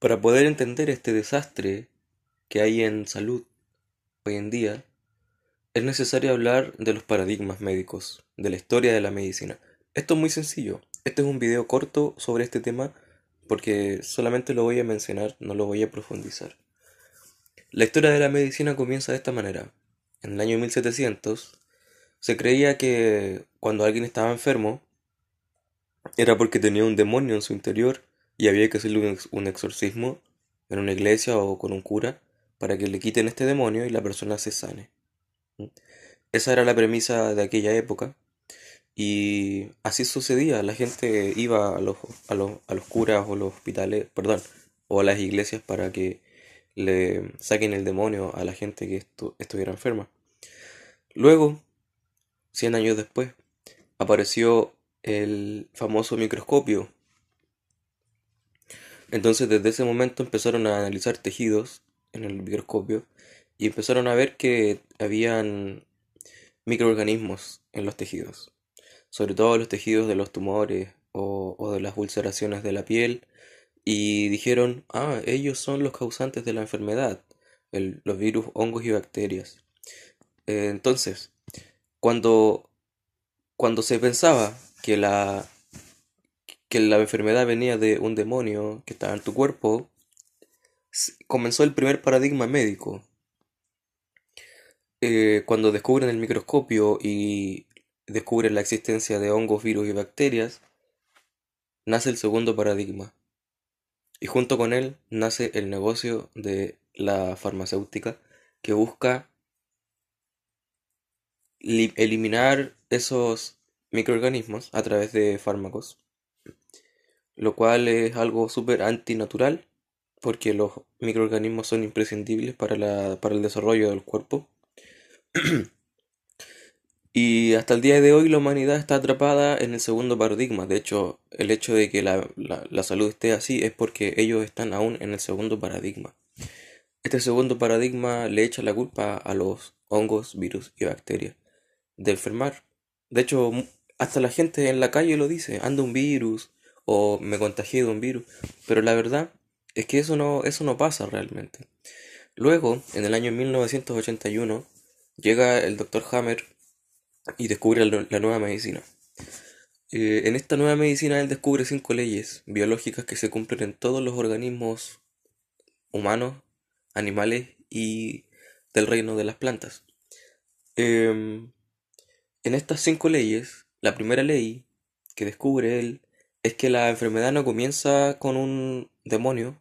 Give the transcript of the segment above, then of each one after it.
Para poder entender este desastre que hay en salud hoy en día, es necesario hablar de los paradigmas médicos, de la historia de la medicina. Esto es muy sencillo. Este es un video corto sobre este tema porque solamente lo voy a mencionar, no lo voy a profundizar. La historia de la medicina comienza de esta manera. En el año 1700 se creía que cuando alguien estaba enfermo era porque tenía un demonio en su interior y había que hacerle un, exorcismo en una iglesia o con un cura para que le quiten este demonio y la persona se sane. ¿Mm? Esa era la premisa de aquella época y así sucedía, la gente iba a los, a los, a los curas o los hospitales, perdón, o a las iglesias para que le saquen el demonio a la gente que estuviera enferma. Luego, 100 años después, apareció el famoso microscopio entonces desde ese momento empezaron a analizar tejidos en el microscopio y empezaron a ver que habían microorganismos en los tejidos, sobre todo los tejidos de los tumores o, de las ulceraciones de la piel y dijeron, ah, ellos son los causantes de la enfermedad, los virus, hongos y bacterias. Eh, entonces, cuando, cuando se pensaba que la que la enfermedad venía de un demonio que estaba en tu cuerpo, comenzó el primer paradigma médico. Eh, cuando descubren el microscopio y descubren la existencia de hongos, virus y bacterias, nace el segundo paradigma. Y junto con él nace el negocio de la farmacéutica que busca eliminar esos microorganismos a través de fármacos lo cual es algo súper antinatural porque los microorganismos son imprescindibles para, la, el desarrollo del cuerpo. y hasta el día de hoy la humanidad está atrapada en el segundo paradigma. De hecho, el hecho de que la, salud esté así es porque ellos están aún en el segundo paradigma. Este segundo paradigma le echa la culpa a los hongos, virus y bacterias de enfermar. De hecho, hasta la gente en la calle lo dice, anda un virus, o me contagié de un virus. Pero la verdad es que eso no, eso no pasa realmente. Luego, en el año 1981, llega el doctor Hammer y descubre la nueva medicina. Eh, en esta nueva medicina él descubre cinco leyes biológicas que se cumplen en todos los organismos humanos, animales y del reino de las plantas. Em, en estas cinco leyes, la primera ley que descubre él es que la enfermedad no comienza con un demonio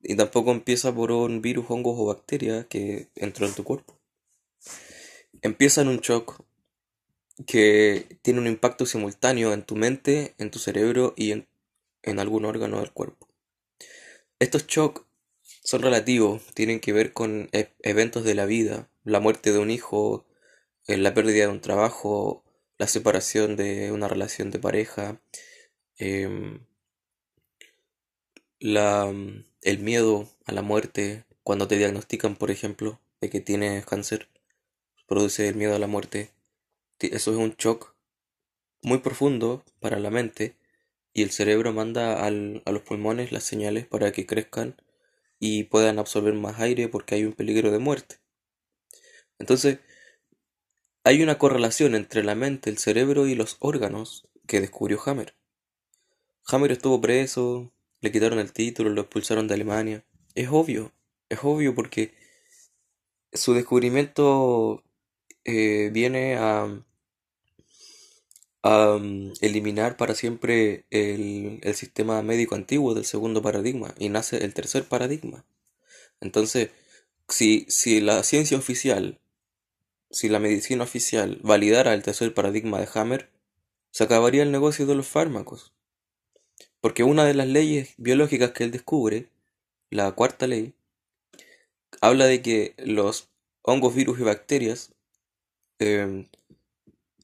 y tampoco empieza por un virus, hongos o bacterias que entró en tu cuerpo. Empieza en un shock que tiene un impacto simultáneo en tu mente, en tu cerebro y en, algún órgano del cuerpo. Estos shocks son relativos, tienen que ver con e, eventos de la vida, la muerte de un hijo, eh, la pérdida de un trabajo, la separación de una relación de pareja, Em, mm, el miedo a la muerte cuando te diagnostican, por ejemplo, de que tienes cáncer, produce el miedo a la muerte. Eso es un shock muy profundo para la mente y el cerebro manda a los pulmones las señales para que crezcan y puedan absorber más aire porque hay un peligro de muerte. Entonces, hay una correlación entre la mente, el cerebro y los órganos que descubrió Hammer. Hammer estuvo preso, le quitaron el título, lo expulsaron de Alemania. Es obvio, es obvio porque su descubrimiento eh, viene a, mm, eliminar para siempre el, sistema médico antiguo del segundo paradigma y nace el tercer paradigma. Entonces, si, si la ciencia oficial, si la medicina oficial validara el tercer paradigma de Hammer, se acabaría el negocio de los fármacos. Porque una de las leyes biológicas que él descubre, la cuarta ley, habla de que los hongos, virus y bacterias em,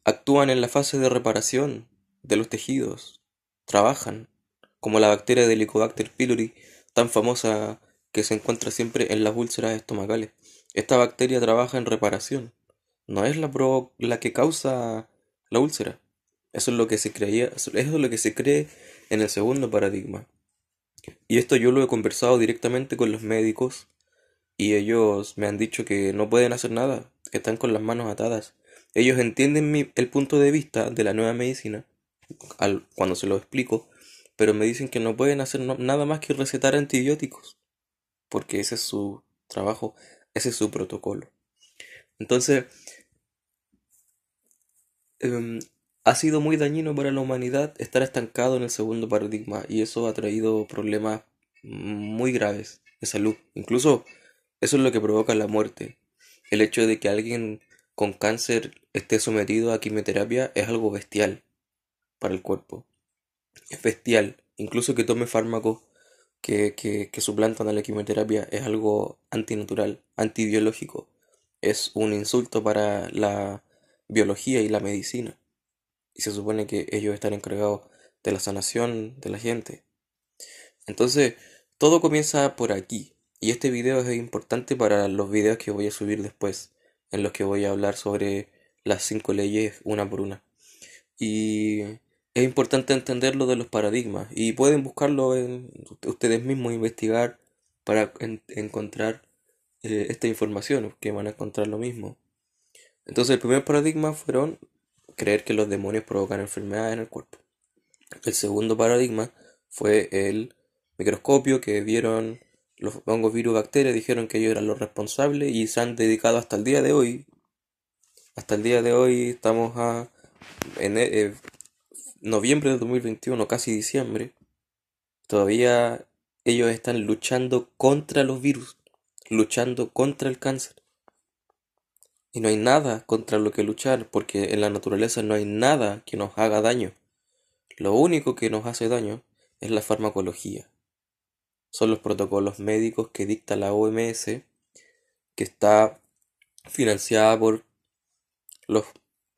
actúan en la fase de reparación de los tejidos, trabajan, como la bacteria de Helicobacter pylori, tan famosa que se encuentra siempre en las úlceras estomacales. Esta bacteria trabaja en reparación, no es la, la que causa la úlcera. Eso es lo que se creía, eso es lo que se cree en el segundo paradigma. Y esto yo lo he conversado directamente con los médicos y ellos me han dicho que no pueden hacer nada, que están con las manos atadas. Ellos entienden el punto de vista de la nueva medicina cuando se lo explico, pero me dicen que no pueden hacer nada más que recetar antibióticos, porque ese es su trabajo, ese es su protocolo. Entonces, em, ha sido muy dañino para la humanidad estar estancado en el segundo paradigma y eso ha traído problemas muy graves de salud. Incluso eso es lo que provoca la muerte. El hecho de que alguien con cáncer esté sometido a quimioterapia es algo bestial para el cuerpo. Es bestial. Incluso que tome fármacos que, que, que suplantan a la quimioterapia es algo antinatural, antibiológico. Es un insulto para la biología y la medicina y se supone que ellos están encargados de la sanación de la gente. Entonces, todo comienza por aquí. Y este video es importante para los videos que voy a subir después, en los que voy a hablar sobre las cinco leyes una por una. Y es importante entender lo de los paradigmas. Y pueden buscarlo ustedes mismos, investigar para encontrar eh, esta información, que van a encontrar lo mismo. Entonces el primer paradigma fueron creer que los demonios provocan enfermedades en el cuerpo. El segundo paradigma fue el microscopio que vieron los hongos, virus, bacterias, dijeron que ellos eran los responsables y se han dedicado hasta el día de hoy. Hasta el día de hoy estamos a en, eh, eh, noviembre de 2021, casi diciembre. Todavía ellos están luchando contra los virus, luchando contra el cáncer. Y no hay nada contra lo que luchar, porque en la naturaleza no hay nada que nos haga daño. Lo único que nos hace daño es la farmacología. Son los protocolos médicos que dicta la OMS, que está financiada por los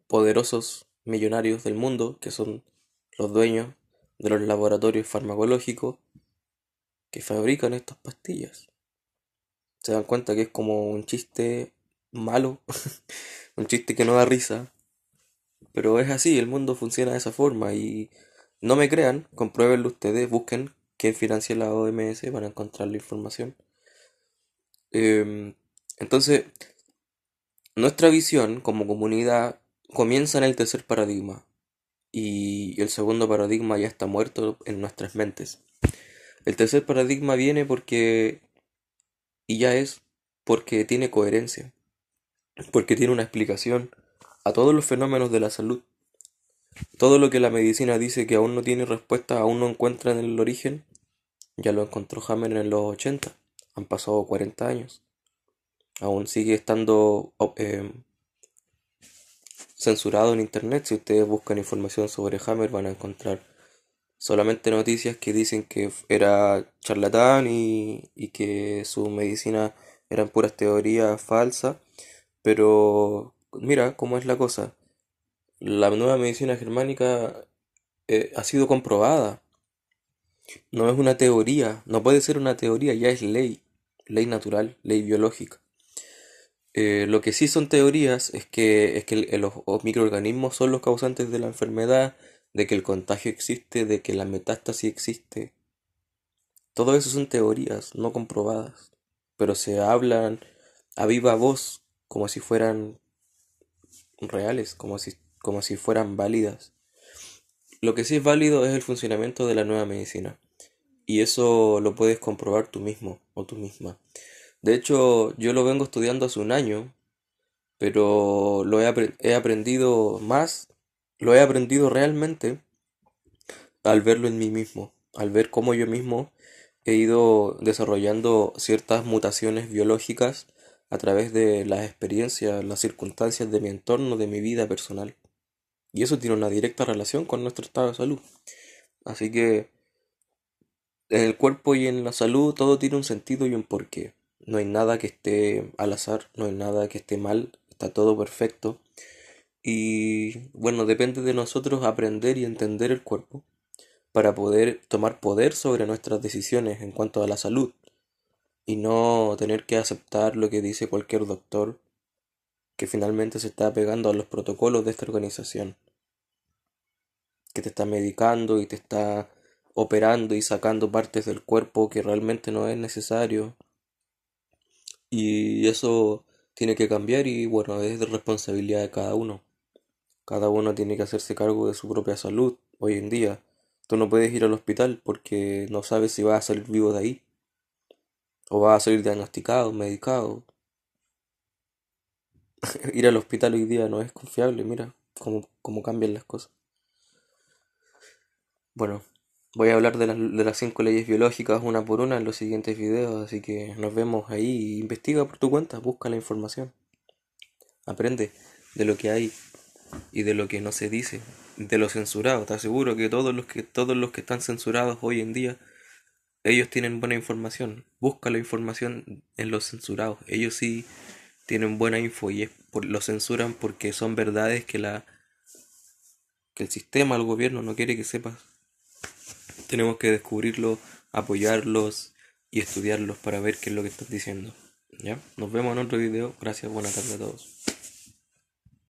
poderosos millonarios del mundo, que son los dueños de los laboratorios farmacológicos que fabrican estas pastillas. Se dan cuenta que es como un chiste malo, un chiste que no da risa, pero es así, el mundo funciona de esa forma y no me crean, compruébenlo ustedes, busquen quién financia la OMS, van a encontrar la información. Em, entonces, nuestra visión como comunidad comienza en el tercer paradigma y el segundo paradigma ya está muerto en nuestras mentes. El tercer paradigma viene porque, y ya es, porque tiene coherencia porque tiene una explicación a todos los fenómenos de la salud. Todo lo que la medicina dice que aún no tiene respuesta, aún no encuentra en el origen, ya lo encontró Hammer en los 80, han pasado 40 años. Aún sigue estando em, censurado en Internet, si ustedes buscan información sobre Hammer van a encontrar solamente noticias que dicen que era charlatán y, y que su medicina eran puras teorías falsas pero mira cómo es la cosa. La nueva medicina germánica eh, ha sido comprobada. No es una teoría, no puede ser una teoría, ya es ley, ley natural, ley biológica. Eh, lo que sí son teorías es que, es que los, los microorganismos son los causantes de la enfermedad, de que el contagio existe, de que la metástasis existe. Todo eso son teorías no comprobadas, pero se hablan a viva voz como si fueran reales, como si, como si fueran válidas. Lo que sí es válido es el funcionamiento de la nueva medicina. Y eso lo puedes comprobar tú mismo o tú misma. De hecho, yo lo vengo estudiando hace un año, pero lo he, he aprendido más, lo he aprendido realmente al verlo en mí mismo, al ver cómo yo mismo he ido desarrollando ciertas mutaciones biológicas a través de las experiencias, las circunstancias de mi entorno, de mi vida personal. Y eso tiene una directa relación con nuestro estado de salud. Así que en el cuerpo y en la salud todo tiene un sentido y un porqué. No hay nada que esté al azar, no hay nada que esté mal, está todo perfecto. Y bueno, depende de nosotros aprender y entender el cuerpo para poder tomar poder sobre nuestras decisiones en cuanto a la salud y no tener que aceptar lo que dice cualquier doctor que finalmente se está pegando a los protocolos de esta organización, que te está medicando y te está operando y sacando partes del cuerpo que realmente no es necesario. Y eso tiene que cambiar y bueno, es de responsabilidad de cada uno. Cada uno tiene que hacerse cargo de su propia salud hoy en día. Tú no puedes ir al hospital porque no sabes si vas a salir vivo de ahí o vas a salir diagnosticado, medicado. Ir al hospital hoy día no es confiable, mira cómo, cambian las cosas. Bueno, voy a hablar de las, de las cinco leyes biológicas una por una en los siguientes videos, así que nos vemos ahí. Investiga por tu cuenta, busca la información. Aprende de lo que hay y de lo que no se dice, de lo censurado. Te aseguro que todos los que, todos los que están censurados hoy en día ellos tienen buena información. Busca la información en los censurados. Ellos sí tienen buena info y es lo censuran porque son verdades que la que el sistema, el gobierno no quiere que sepas. Tenemos que descubrirlo, apoyarlos y estudiarlos para ver qué es lo que están diciendo. ¿Ya? Nos vemos en otro video. Gracias, buenas tardes a todos.